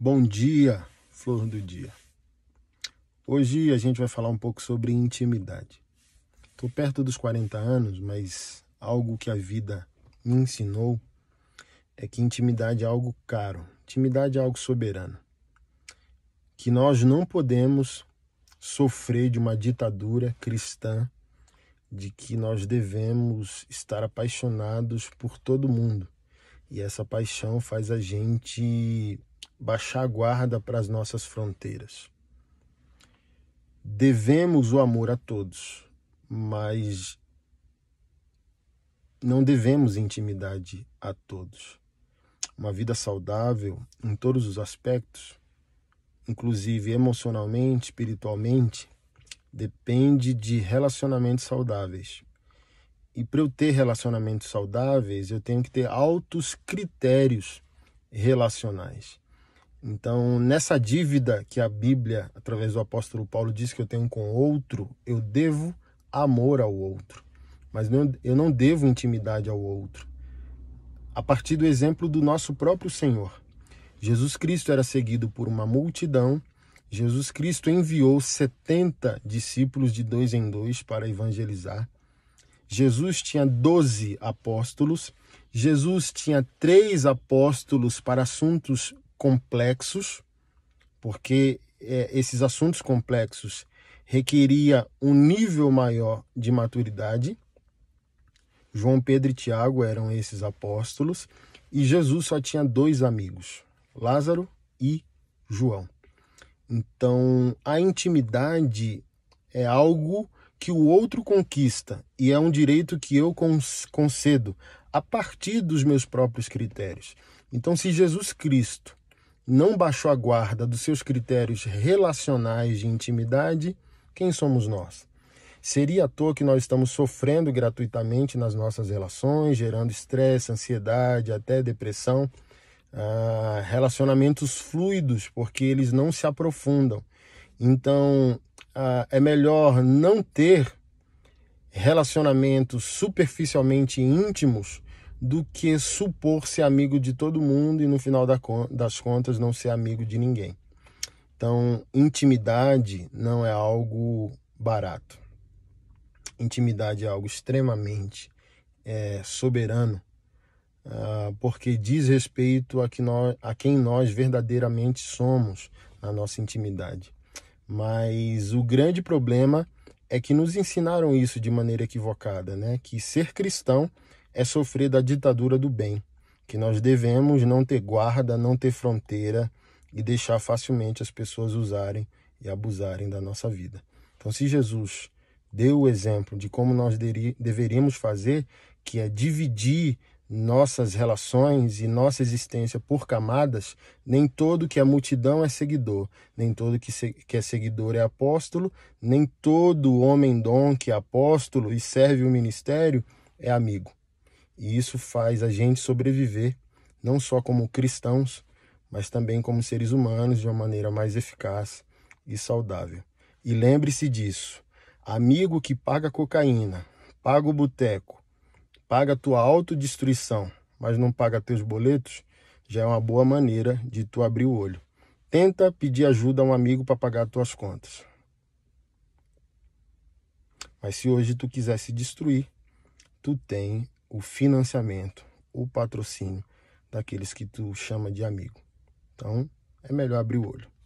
Bom dia, flor do dia. Hoje a gente vai falar um pouco sobre intimidade. Estou perto dos 40 anos, mas algo que a vida me ensinou é que intimidade é algo caro, intimidade é algo soberano. Que nós não podemos sofrer de uma ditadura cristã de que nós devemos estar apaixonados por todo mundo. E essa paixão faz a gente baixar a guarda para as nossas fronteiras. Devemos o amor a todos, mas não devemos intimidade a todos. Uma vida saudável em todos os aspectos, inclusive emocionalmente, espiritualmente, depende de relacionamentos saudáveis. E para eu ter relacionamentos saudáveis, eu tenho que ter altos critérios relacionais. Então, nessa dívida que a Bíblia, através do apóstolo Paulo, diz que eu tenho com outro, eu devo amor ao outro, mas não, eu não devo intimidade ao outro. A partir do exemplo do nosso próprio Senhor. Jesus Cristo era seguido por uma multidão. Jesus Cristo enviou 70 discípulos de dois em dois para evangelizar. Jesus tinha 12 apóstolos. Jesus tinha três apóstolos para assuntos complexos, porque é, esses assuntos complexos requeria um nível maior de maturidade. João Pedro e Tiago eram esses apóstolos e Jesus só tinha dois amigos, Lázaro e João. Então, a intimidade é algo que o outro conquista e é um direito que eu concedo a partir dos meus próprios critérios. Então, se Jesus Cristo não baixou a guarda dos seus critérios relacionais de intimidade, quem somos nós? Seria à toa que nós estamos sofrendo gratuitamente nas nossas relações, gerando estresse, ansiedade, até depressão. Ah, relacionamentos fluidos, porque eles não se aprofundam. Então, ah, é melhor não ter relacionamentos superficialmente íntimos do que supor ser amigo de todo mundo e no final das contas não ser amigo de ninguém. Então, intimidade não é algo barato. Intimidade é algo extremamente é, soberano, uh, porque diz respeito a, que nós, a quem nós verdadeiramente somos na nossa intimidade. Mas o grande problema é que nos ensinaram isso de maneira equivocada, né? Que ser cristão é sofrer da ditadura do bem, que nós devemos não ter guarda, não ter fronteira e deixar facilmente as pessoas usarem e abusarem da nossa vida. Então, se Jesus deu o exemplo de como nós deveríamos fazer, que é dividir nossas relações e nossa existência por camadas, nem todo que é multidão é seguidor, nem todo que, é seguidor é apóstolo, nem todo homem-dom que é apóstolo e serve o ministério é amigo. E isso faz a gente sobreviver, não só como cristãos, mas também como seres humanos de uma maneira mais eficaz e saudável. E lembre-se disso: amigo que paga cocaína, paga o boteco, paga a tua autodestruição, mas não paga teus boletos, já é uma boa maneira de tu abrir o olho. Tenta pedir ajuda a um amigo para pagar tuas contas. Mas se hoje tu quiser se destruir, tu tem o financiamento, o patrocínio daqueles que tu chama de amigo. Então, é melhor abrir o olho.